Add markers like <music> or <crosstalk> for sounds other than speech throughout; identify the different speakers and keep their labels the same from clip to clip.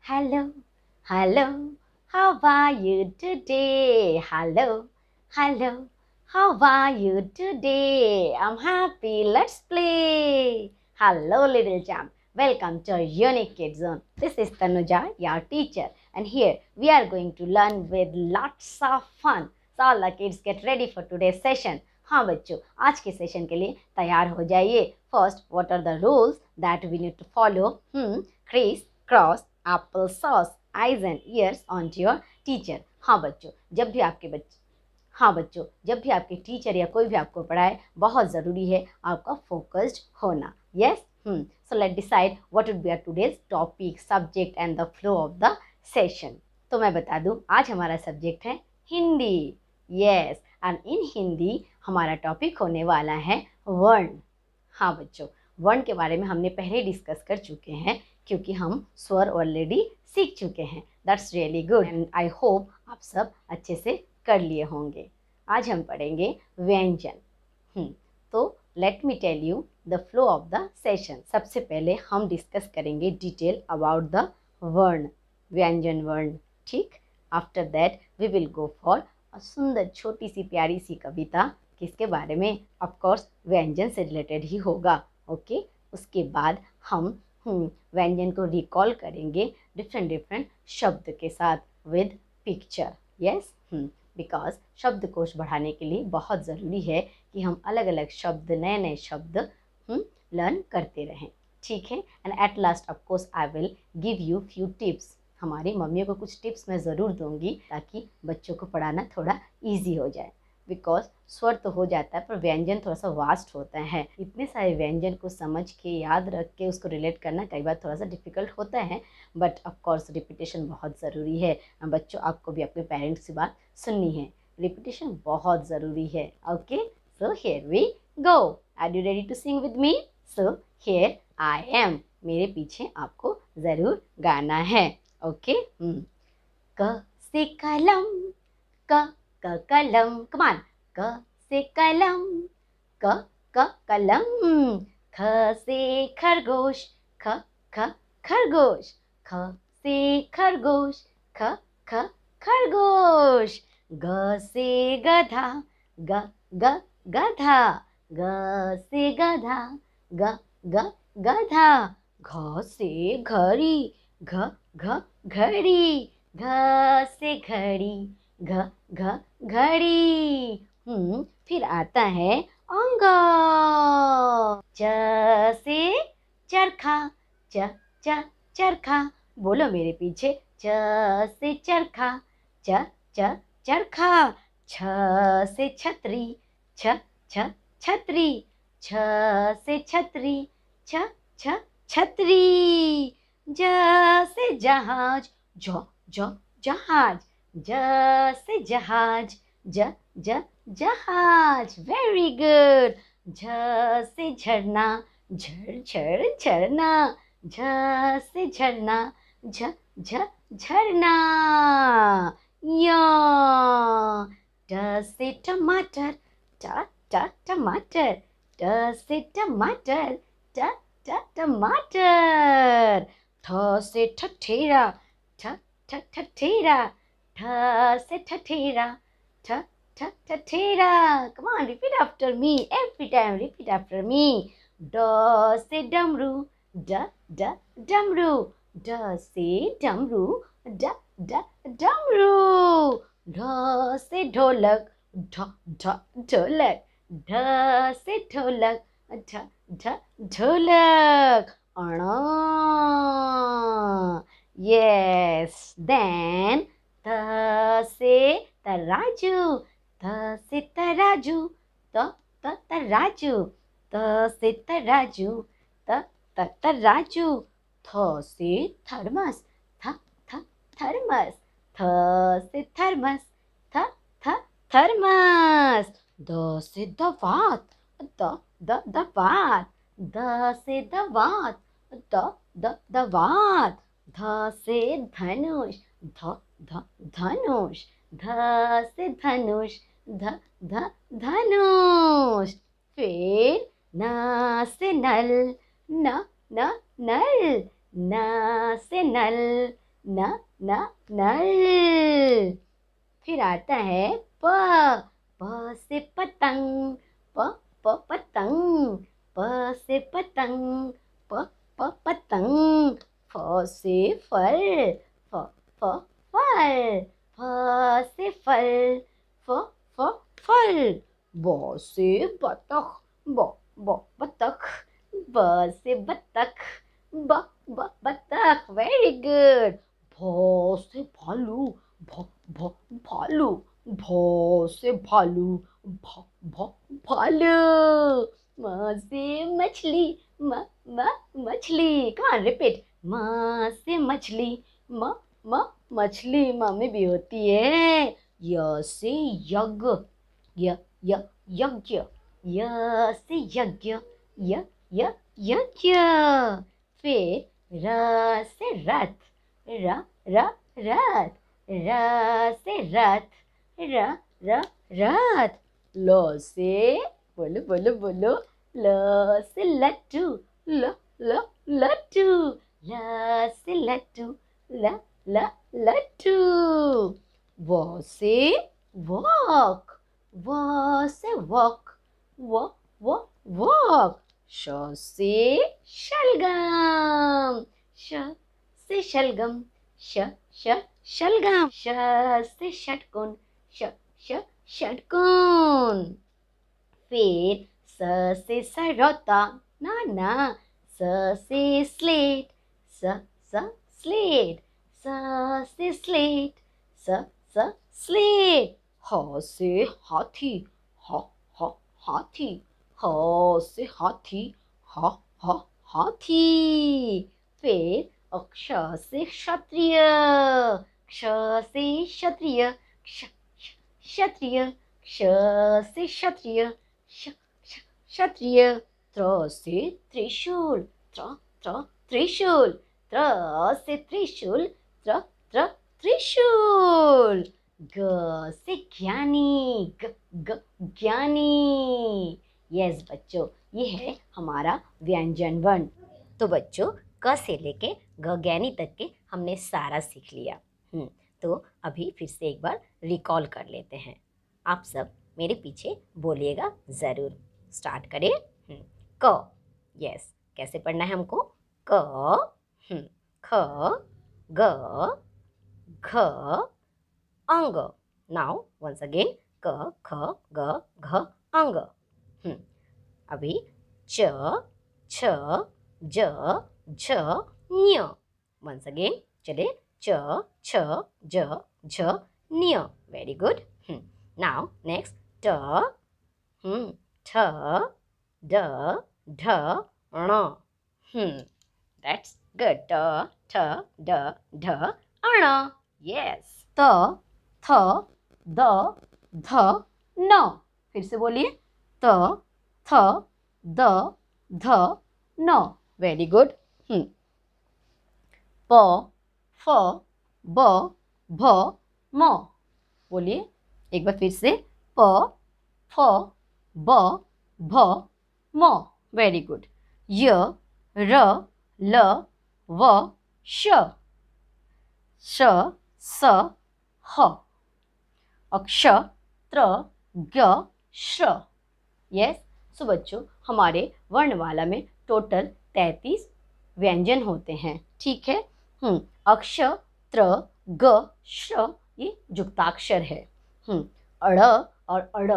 Speaker 1: Hello, hello, how are you today? Hello, hello, how are you today? I'm happy, let's play. Hello, little champ. Welcome to Unique Kids Zone. This is Tanuja, your teacher. and here we are going to learn with lots of fun. So all the kids get ready for today's session. हाँ बच्चों आज के session के लिए तैयार हो जाइए first what are the rules that we need to follow criss cross apple sauce eyes and ears on to your teacher हाँ बच्चों जब भी आपके बच्चे हाँ बच्चों जब भी आपके टीचर या कोई भी आपको पढ़ाए बहुत ज़रूरी है आपका फोकस्ड होना yes so let decide what would be our today's topic subject and the flow of the session तो मैं बता दूं आज हमारा सब्जेक्ट है Hindi yes and in Hindi हमारा टॉपिक होने वाला है वर्ण हाँ बच्चों वर्ण के बारे में हमने पहले डिस्कस कर चुके हैं क्योंकि हम स्वर ऑलरेडी सीख चुके हैं that's really good and I hope आप सब अच्छे से कर लिए होंगे आज हम पढ़ेंगे व्यंजन हम्म, तो let me tell you the flow of the session सबसे पहले हम डिस्कस करेंगे डिटेल अबाउट द वर्ण व्यंजन वर्ण ठीक after that we will go for a सुंदर छोटी सी प्यारी सी कविता किसके बारे में ऑफकोर्स व्यंजन से रिलेटेड ही होगा ओके okay? उसके बाद हम हम्म, व्यंजन को रिकॉल करेंगे डिफरेंट डिफरेंट शब्द के साथ विद पिक्चर यस बिकॉज शब्द कोश बढ़ाने के लिए बहुत ज़रूरी है कि हम अलग अलग शब्द नए नए शब्द लर्न हम्म, करते रहें ठीक है and at last of course I will give you few tips हमारी मम्मियों को कुछ टिप्स मैं ज़रूर दूंगी ताकि बच्चों को पढ़ाना थोड़ा ईजी हो जाए बिकॉज स्वर तो हो जाता है पर व्यंजन थोड़ा सा वास्ट होता है इतने सारे व्यंजन को समझ के याद रख के उसको रिलेट करना कई बार थोड़ा सा डिफिकल्ट होता है बट ऑफकोर्स रिपीटेशन बहुत ज़रूरी है बच्चों आपको भी अपने पेरेंट्स की बात सुननी है रिपीटेशन बहुत ज़रूरी है okay so here we go are you ready to sing with me so here I am मेरे पीछे आपको ज़रूर गाना है Okay? Mm. Ka se kalam, ka ka kalam. Come on. Ka se kalam, ka ka kalam. Kh se khargosh, kh kh khargosh. Kh se khargosh, kh kh खरगोश ग से गधा ग ग गधा ग से गधा ग ग गधा घ से घड़ी घ घ घड़ी घ से घड़ी घ घ घड़ी हम्म फिर आता है अंग च से चरखा च च चरखा बोलो मेरे पीछे च से चरखा च च चरखा छ से छतरी छ छ छतरी छ से छतरी छ छ छतरी जैसे जहाज ज ज जहाज जैसे जहाज ज ज जहाज वेरी गुड जैसे झरना झर झर झरना जैसे झरना झ झ झरना य ट से टमाटर टा टा टमाटर ट से टमाटर ट ट टमाटर ठ से ठठेरा ठ ठ ठठेरा ठ से ठठेरा ठ ठ ठठेरा come on repeat after me every time repeat after me ड से डमरू ड ड डमरू ड से डमरू ड ड डमरू ढ से ढोलक ढ ढ ढोलक ढ से ढोलक ढ ढ ढोलक अण yes then th se taraju th se taraju t t taraju t se taraju t t taraju th se thermos th th thermos th se thermos th th thermos d se davat d d davat d se davat ध द वाद ध से धनुष ध ध धनुष ध से धनुष ध ध धनुष फिर न से नल न न नल न से नल न न नल फिर आता है प प से पतंग प प पतंग प से पतंग प प पतंग फ से फल फ फ फल फ से फल फ फ फल ब से बतख ब ब बतख ब से बतख ब ब बतख वेरी गुड भ से भालू भ भ भालू भ से भालू भ भ भालू माँ से मछली म म मछली कहाँ रिपीट माँ से मछली म म मछली माँ में भी होती है य से यज्ञ य य यज्ञ य से यज्ञ य य यज्ञ फिर र से रथ र र रथ र से रथ र र रथ ल से बोलो बोलो बोलो ल से लट्टू ल ल लट्टू ल से लट्टू ल ल लट्टू व से वॉक व से वॉक व व वॉक श से शलगम श से शलगम श श शलगम श से षटकोण श ष षटकोण spade. स से सरोता ना ना स से स्लेट स स स्लेट स से स्लेट स स स्लेट ह से हाथी ह ह हाथी ह से हाथी ह ह हाथी फिर अक्ष से क्षत्रिय क्ष से क्षत्रिय क्ष क्षत्रिय क्ष से क्षत्रिय क्षत्रिय त्र से त्रिशूल त्र त्र त्रिशूल त्र से त्रिशूल त्र त्र त्रिशूल ग से ज्ञानी ग ग ज्ञानी यस बच्चों ये है हमारा व्यंजन वर्ण तो बच्चों क से लेके ग ज्ञानी तक के हमने सारा सीख लिया हम्म, तो अभी फिर से एक बार रिकॉल कर लेते हैं आप सब मेरे पीछे बोलिएगा ज़रूर स्टार्ट करें हम्म, क यस कैसे पढ़ना है हमको क हम्म, ख ग घ अंग नाउ वंस अगेन क ख ग घ अंग हम्म, अभी च छ ज झ ञ वंस अगेन चले च छ ज झ ञ वेरी गुड नाउ नेक्स्ट ट ठ d ढ ण hmm that's good d ठ d ढ ण यस त थ द ध न फिर से बोलिए त थ द ध न वेरी गुड hmm प फ ब भ म बोलिए एक बार फिर से प फ ब भ म वेरी गुड य र ल व श श स ह अक्ष त्र ग श यस सो बच्चों हमारे वर्णमाला में टोटल तैतीस व्यंजन होते हैं ठीक है हम्म अक्ष त्र ग श ये जुक्ताक्षर है हम्म अड़ और अड़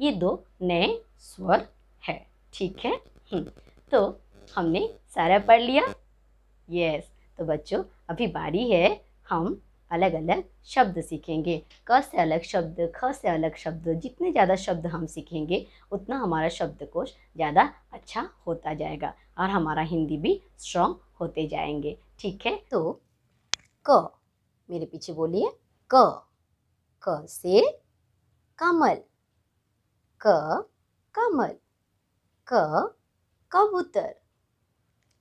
Speaker 1: ये दो नए स्वर है ठीक है हम्म, तो हमने सारा पढ़ लिया यस तो बच्चों अभी बारी है हम अलग अलग शब्द सीखेंगे क से अलग शब्द ख से अलग शब्द जितने ज़्यादा शब्द हम सीखेंगे उतना हमारा शब्दकोश ज़्यादा अच्छा होता जाएगा और हमारा हिंदी भी स्ट्रॉन्ग होते जाएंगे ठीक है तो क मेरे पीछे बोलिए क क से कमल क कमल क कबूतर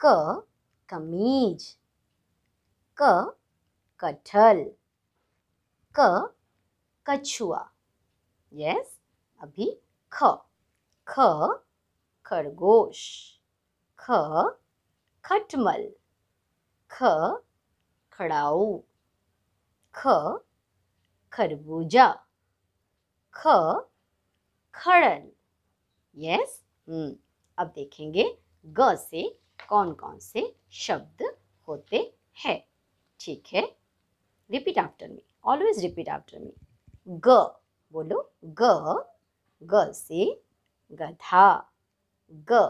Speaker 1: क कमीज क कटहल क कछुआ यस अभी ख ख खरगोश ख खटमल ख खड़ाऊ ख खरबूजा ख खड़ल यस हम्म hmm. अब देखेंगे ग से कौन कौन से शब्द होते हैं ठीक है repeat after me always repeat after me ग बोलो ग ग से गधा ग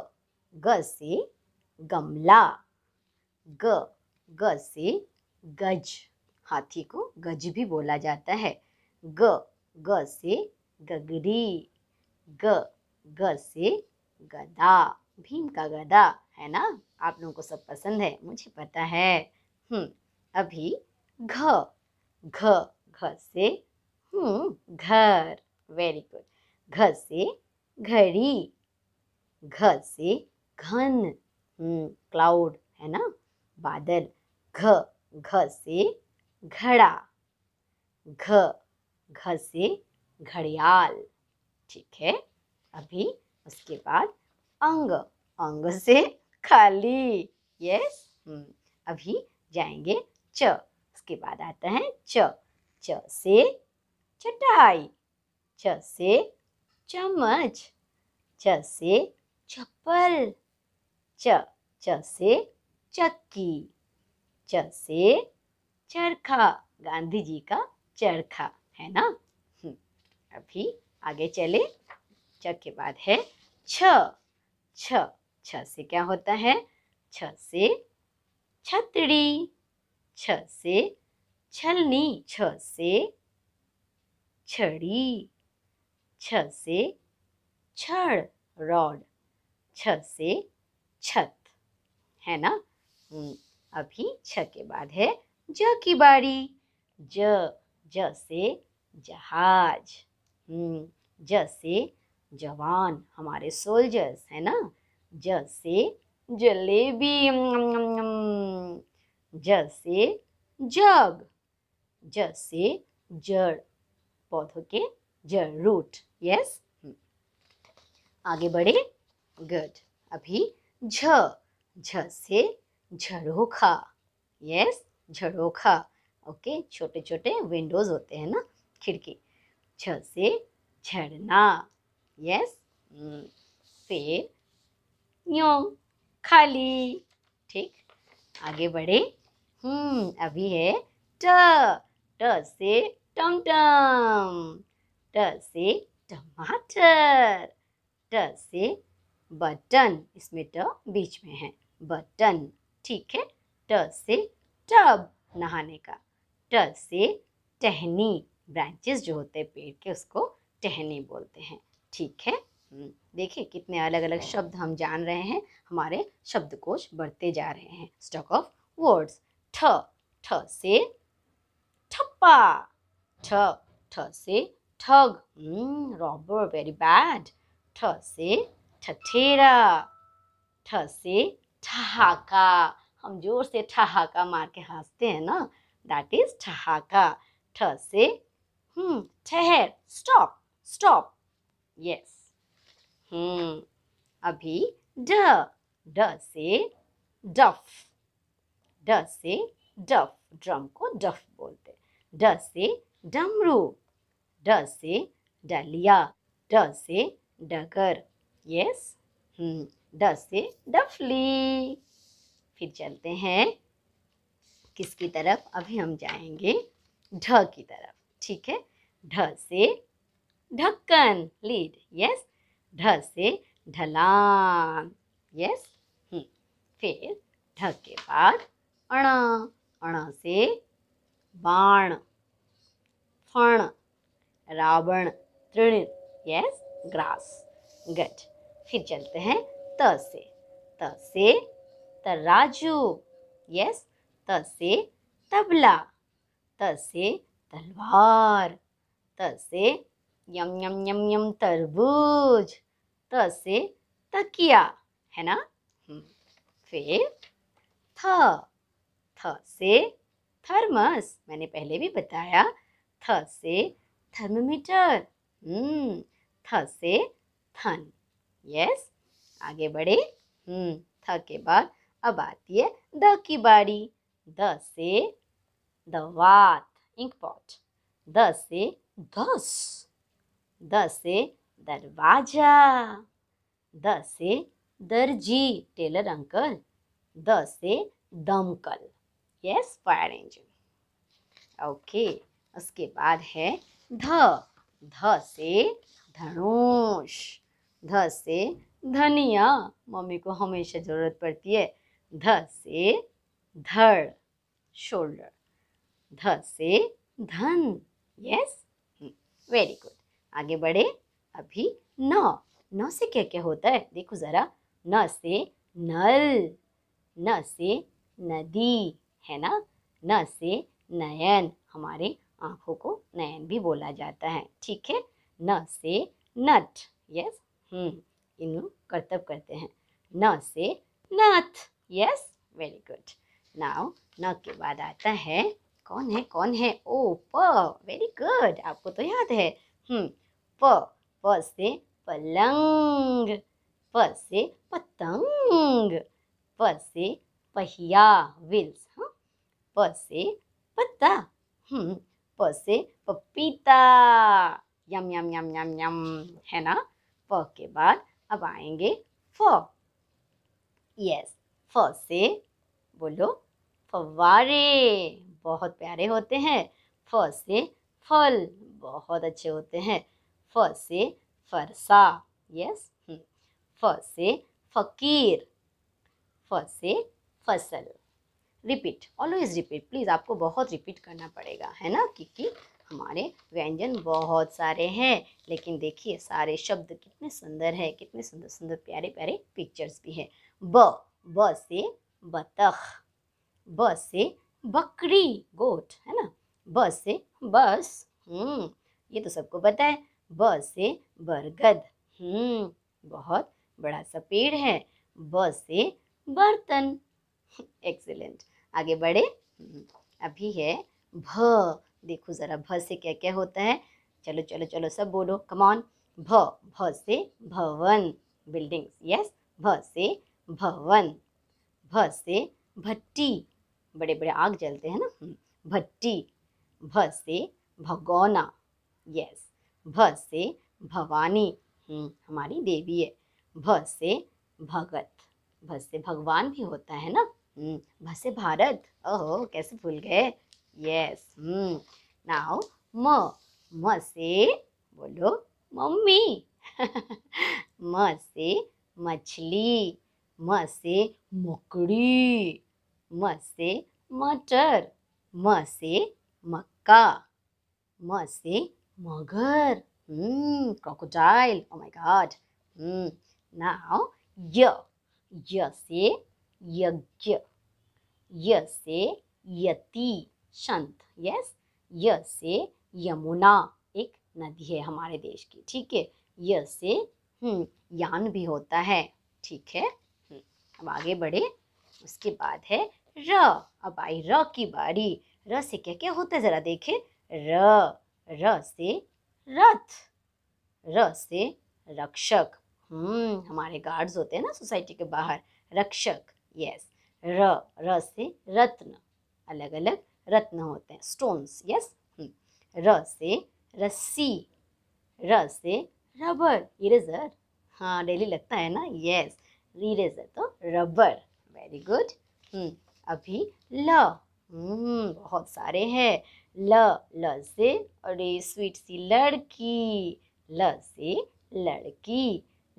Speaker 1: ग से गमला ग ग से गज हाथी को गज भी बोला जाता है ग ग से गगरी ग ग से गदा भीम का गदा है ना आप लोगों को सब पसंद है मुझे पता है हम्म अभी घ घ घ से हम्म घर वेरी गुड घ से घड़ी घ से घन हम्म क्लाउड है ना बादल घ घ से घड़ा घ घ से घड़ियाल ठीक है अभी उसके बाद अंग अंग से खाली यस हम्म, अभी जाएंगे च उसके बाद आता है च च से चटाई च से चम्मच च से चप्पल च च से चक्की च से चरखा गांधी जी का चरखा है ना हम्म, अभी आगे चले छ के बाद है छ छ छ से क्या होता है छ से छतरी छ से छलनी छ से छड़ी छ से छड़ रॉड छ से छत है ना हम्म, अभी छ के बाद है ज की बारी ज ज से जहाज जैसे जवान हमारे सोल्जर्स है ना जैसे जलेबी mm, mm, mm, जैसे जग जैसे जड़ पौधों के जड़ रूट यस hmm. आगे बढ़े गुड अभी झ झ से झरोखा यस झरोखा ओके छोटे छोटे विंडोज होते हैं ना खिड़की छ से झरना यस से योम खाली ठीक आगे बढ़े हम्म अभी है ट ट से टमटम ट से टमाटर ट से बटन इसमें ट बीच में है बटन ठीक है ट से टब नहाने का ट से टहनी ब्रांचेस जो होते हैं पेड़ के उसको टहनी बोलते हैं ठीक है हम्म, देखिए कितने अलग अलग शब्द हम जान रहे हैं हमारे शब्दकोश बढ़ते जा रहे हैं स्टॉक ऑफ वर्ड्स ठ ठ से ठप्पा ठ ठ से ठग हम्म, रॉबर वेरी बैड ठ से ठठेरा ठ से ठहाका हम जोर से ठहाका मार के हंसते हैं ना दैट इज ठहाका ठ से हम्म ठहर स्टॉप स्टॉप यस हम्म अभी ड ड से डफ ड से डफ ड्रम को डफ बोलते ड से डमरू ड से डलिया ड से डगर यस हम्म hmm. ड से डफली फिर चलते हैं किसकी तरफ अभी हम जाएंगे ढ की तरफ ठीक है ढ से ढक्कन लीड यस ढ से ढलान यस हम्म, फिर ढ के बाद अण अण से बाण फण रावण तृण यस ग्रास गज फिर चलते हैं त से त से तराजू यस त से तबला त से तलवार तसे यम यम यम यम तरबूज त से तकिया है ना हम्म, फिर थ थ से थर्मस मैंने पहले भी बताया थ से थर्मोमीटर हम्म, थ से थन यस आगे बढ़े हम्म थ के बाद अब आती है द की बारी द से द वात इंक पॉट द से दस दस से दरवाजा दस दर्जी टेलर अंकल दस से दमकल यस फायर इंजन ओके उसके बाद है ध ध से धनुष ध से धनिया मम्मी को हमेशा ज़रूरत पड़ती है ध से धड़ शोल्डर ध से धन यस वेरी गुड आगे बढ़े अभी न न से क्या क्या होता है देखो ज़रा न से नल न से नदी है ना न से नयन हमारे आँखों को नयन भी बोला जाता है ठीक है न से नट यस हम्म इन कर्तव्य करते हैं न से नथ यस वेरी गुड नाउ न के बाद आता है कौन है कौन है ओ प वेरी गुड आपको तो याद है हम्म प प से पलंग प से पतंग प से पहिया व्हील्स हाँ प से पत्ता हम्म प से पपीता यम यम यम यम यम है ना प के बाद अब आएंगे फ यस फ से बोलो फवारे बहुत प्यारे होते हैं फ से फल बहुत अच्छे होते हैं फ से फरसा यस हम्म। फ से फकीर फ से फसल रिपीट ऑलवेज रिपीट प्लीज़ आपको बहुत रिपीट करना पड़ेगा है ना क्योंकि हमारे व्यंजन बहुत सारे हैं लेकिन देखिए सारे शब्द कितने सुंदर है कितने सुंदर सुंदर प्यारे प्यारे पिक्चर्स भी हैं ब ब से बतख ब से बकरी गोट है ना ब से बस हम्म ये तो सबको पता है ब से बरगद हम्म बहुत बड़ा सा पेड़ है ब से बर्तन <laughs> एक्सेलेंट आगे बढ़े हम्म, अभी है भ देखो जरा भ से क्या क्या होता है चलो चलो चलो सब बोलो कमॉन भ भ से भवन बिल्डिंग्स यस भ से भवन भ से भट्टी बड़े बड़े आग जलते हैं ना भट्टी भ से भगौना यस भ से भवानी हम्म, हमारी देवी है भ से भगत भ से भगवान भी होता है ना हम्म, भ से भारत ओहो कैसे भूल गए यस नाउ हम्म, म म से बोलो मम्मी <laughs> म से मछली म से मकड़ी म से मटर म से मक्का म से मगर hmm, crocodile oh my god हम्म, य य से यज्ञ य से यति संत यस य से यमुना एक नदी है हमारे देश की ठीक है य से हम्म यान भी होता है ठीक है हम्म, अब आगे बढ़े उसके बाद है र अब आई र की बारी र से क्या क्या होता है जरा देखे र र से रथ र से रक्षक हम्म हमारे गार्ड्स होते हैं ना सोसाइटी के बाहर रक्षक यस र र से रत्न अलग अलग रत्न होते हैं स्टोन्स हम्म। यस र से रस्सी र से रबर इरेजर हाँ डेली लगता है ना यस इरेजर तो रबर वेरी गुड हम्म अभी ल हम्म, बहुत सारे हैं ल ल से अरे स्वीट सी लड़की ल से लड़की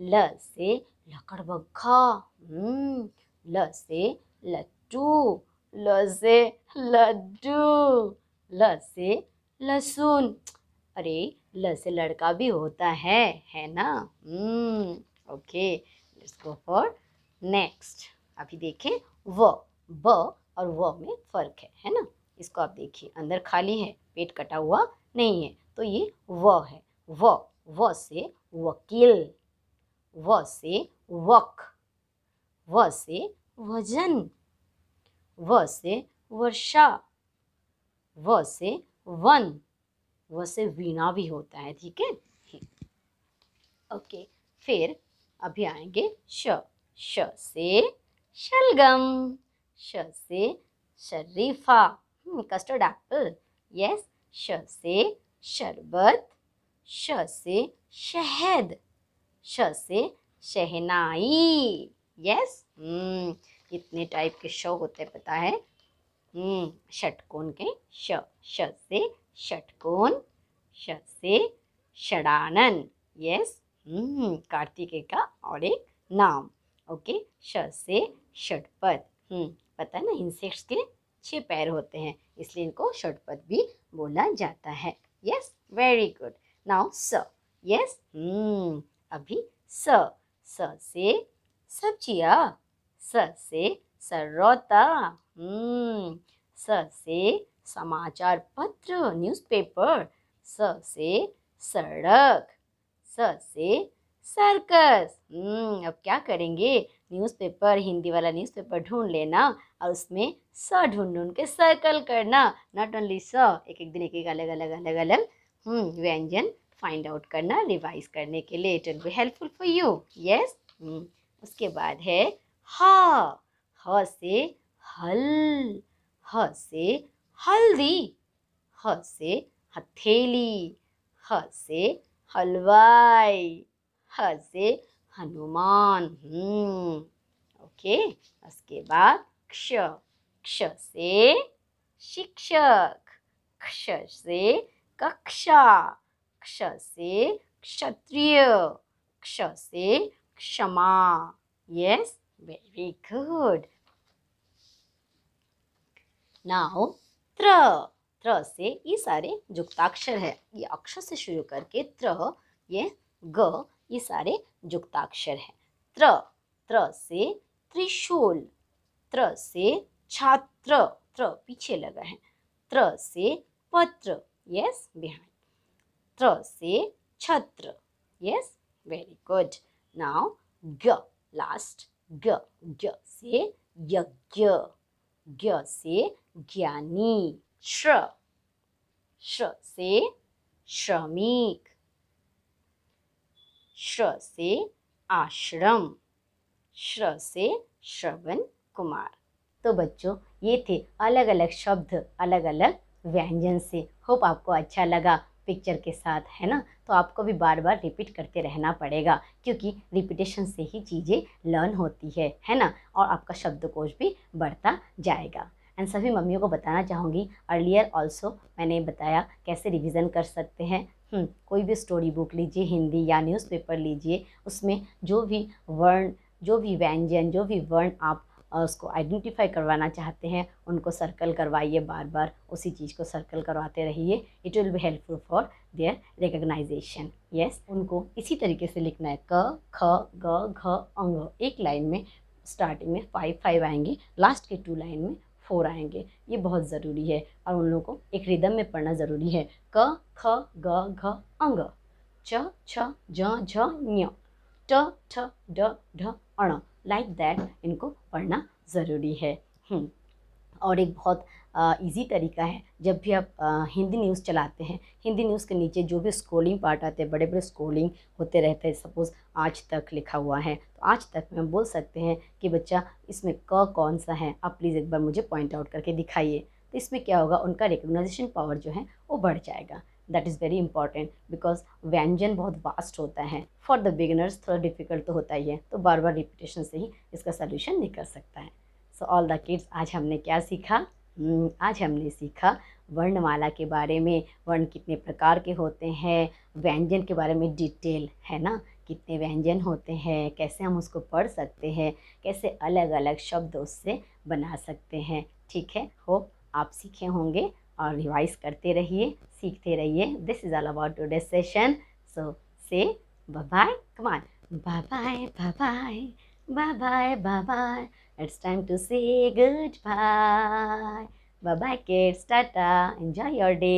Speaker 1: ल से लकड़बग्घा हम्म, ल से लट्टू ल से लड्डू ल से लहसुन अरे ल से लड़का भी होता है है ना okay let's go for next अभी देखें व ब और व में फ़र्क है है ना इसको आप देखिए अंदर खाली है पेट कटा हुआ नहीं है तो ये व है व व से वकील व से वक व से वजन व से वर्षा व से वन व से वीणा भी होता है ठीक है ओके फिर अभी आएंगे श श से शलगम श से शरीफा कस्टर्ड एप्पल यस श से शरबत श से शहद श से शहनाई यस हम्म, इतने हम्म, टाइप के श होते पता है षटकोण के श श से षटकोण श से षडानन यस हम्म, कार्तिकेय का और एक नाम ओके श से षटपद पता है ना इंसेक्ट्स के छः पैर होते हैं इसलिए इनको शॉर्टपट भी बोला जाता है यस वेरी गुड नाउ स यस अभी स स से सब्जिया स से सर्रोता hmm. स से समाचार पत्र न्यूज़पेपर स से सड़क स से सर्कस hmm. अब क्या करेंगे न्यूज़पेपर हिंदी वाला न्यूज़पेपर ढूंढ लेना और उसमें स ढूंढ ढूंढ के सर्कल करना नॉट ओनली स एक एक दिन एक एक अलग अलग अलग अलग हम्म, व्यंजन फाइंड आउट करना रिवाइज करने के लिए it will be helpful for you yes उसके बाद है ह ह से हल ह से हल्दी ह से हथेली ह से हलवाई ह से हनुमान ओके हम्म, उसके बाद क्ष क्ष से शिक्षक क्ष से कक्षा क्ष से क्षत्रिय क्ष से क्षमा यस वेरी गुड नाउ त्र त्र से ये सारे जुक्ताक्षर है ये अक्षर से शुरू करके त्र ये ग ये सारे जुक्ताक्षर है त्र त्र से त्रिशूल त्र से छात्र त्र पीछे लगा है त्र से पत्र यस बिहाइंड त्र से छत्र यस वेरी गुड नाउ ग लास्ट ग ग से यज्ञ ग से ज्ञानी श्र श्र से श्रमिक श्र से आश्रम श्र से श्रवण कुमार तो बच्चों ये थे अलग अलग शब्द अलग अलग व्यंजन से होप आपको अच्छा लगा पिक्चर के साथ है ना तो आपको भी बार बार रिपीट करते रहना पड़ेगा क्योंकि रिपीटेशन से ही चीज़ें लर्न होती है है ना और आपका शब्दकोश भी बढ़ता जाएगा एंड सभी मम्मियों को बताना चाहूँगी अर्लियर ऑल्सो मैंने बताया कैसे रिविज़न कर सकते हैं हम्म, कोई भी स्टोरी बुक लीजिए हिंदी या न्यूज़पेपर लीजिए उसमें जो भी वर्ण जो भी व्यंजन जो भी वर्ण आप और उसको आइडेंटिफाई करवाना चाहते हैं उनको सर्कल करवाइए बार बार उसी चीज़ को सर्कल करवाते रहिए it will be helpful for their recognization yes उनको इसी तरीके से लिखना है क ख ग घ अंग एक लाइन में स्टार्टिंग में फाइव फाइव आएंगे लास्ट के टू लाइन में फोर आएंगे ये बहुत ज़रूरी है और उन लोगों को एक रिदम में पढ़ना ज़रूरी है क ख ग घ अंग छ छ ज झ ट ढ अण लाइक दैट इनको पढ़ना ज़रूरी है हम्म। और एक बहुत इजी तरीका है जब भी आप आ, हिंदी न्यूज़ चलाते हैं हिंदी न्यूज़ के नीचे जो भी स्क्रोलिंग पार्ट आते हैं बड़े बड़े स्क्रोलिंग होते रहते हैं सपोज़ आज तक लिखा हुआ है तो आज तक में हम बोल सकते हैं कि बच्चा इसमें क कौन सा है आप प्लीज़ एक बार मुझे पॉइंट आउट करके दिखाइए तो इसमें क्या होगा उनका रिकोगनाइजेशन पावर जो है वो बढ़ जाएगा that is very important because व्यंजन बहुत वास्ट होता है फॉर द बिगिनर्स थोड़ा डिफिकल्ट तो होता ही है तो बार बार रिपीटेशन से ही इसका सोल्यूशन निकल सकता है सो ऑल द किड्स आज हमने क्या सीखा हम्म, आज हमने सीखा वर्णमाला के बारे में वर्ण कितने प्रकार के होते हैं व्यंजन के बारे में डिटेल है ना कितने व्यंजन होते हैं कैसे हम उसको पढ़ सकते हैं कैसे अलग अलग शब्द उससे बना सकते हैं ठीक है होप आप सीखे होंगे और रिवाइज करते रहिए सीखते रहिए this is all about to session so say bye come on bye bye bye bye bye bye it's time to say good bye bye bye kids tata enjoy your day